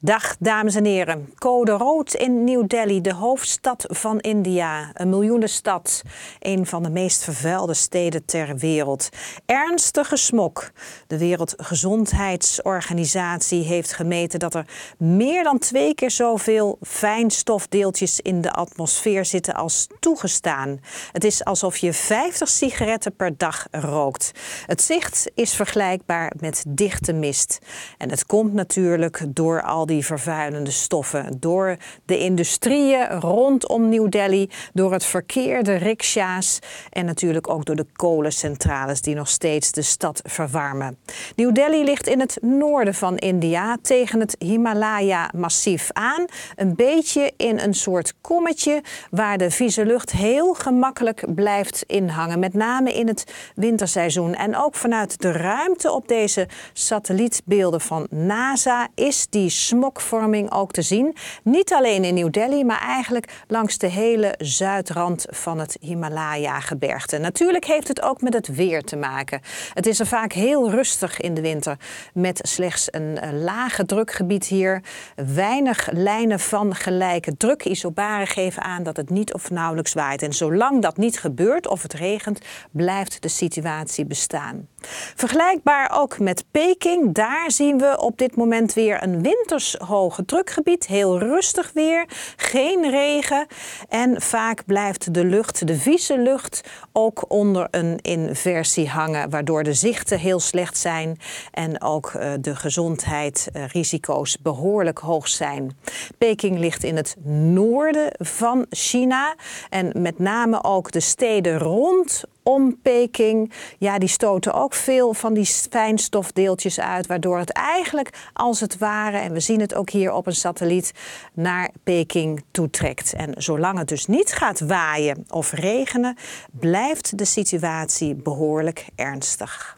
Dag dames en heren. Code rood in New Delhi, de hoofdstad van India. Een miljoenenstad. Een van de meest vervuilde steden ter wereld. Ernstige smok. De Wereldgezondheidsorganisatie heeft gemeten dat er meer dan twee keer zoveel fijnstofdeeltjes in de atmosfeer zitten als toegestaan. Het is alsof je 50 sigaretten per dag rookt. Het zicht is vergelijkbaar met dichte mist. En het komt natuurlijk door al die vervuilende stoffen. Door de industrieën rondom New Delhi, door het verkeer, de riksja's en natuurlijk ook door de kolencentrales die nog steeds de stad verwarmen. New Delhi ligt in het noorden van India tegen het Himalaya-massief aan. Een beetje in een soort kommetje waar de vieze lucht heel gemakkelijk blijft inhangen. Met name in het winterseizoen. En ook vanuit de ruimte op deze satellietbeelden van NASA is die smog smokvorming ook te zien. Niet alleen in New Delhi, maar eigenlijk langs de hele zuidrand van het Himalaya-gebergte. Natuurlijk heeft het ook met het weer te maken. Het is er vaak heel rustig in de winter, met slechts een lage drukgebied hier. Weinig lijnen van gelijke druk. Isobaren geven aan dat het niet of nauwelijks waait. En zolang dat niet gebeurt of het regent, blijft de situatie bestaan. Vergelijkbaar ook met Peking, daar zien we op dit moment weer een winters hoge drukgebied. Heel rustig weer, geen regen en vaak blijft de lucht, de vieze lucht, ook onder een inversie hangen. Waardoor de zichten heel slecht zijn en ook eh, de gezondheidsrisico's eh, behoorlijk hoog zijn. Peking ligt in het noorden van China en met name ook de steden rond om Peking, ja, die stoten ook veel van die fijnstofdeeltjes uit, waardoor het eigenlijk als het ware, en we zien het ook hier op een satelliet, naar Peking toetrekt. En zolang het dus niet gaat waaien of regenen, blijft de situatie behoorlijk ernstig.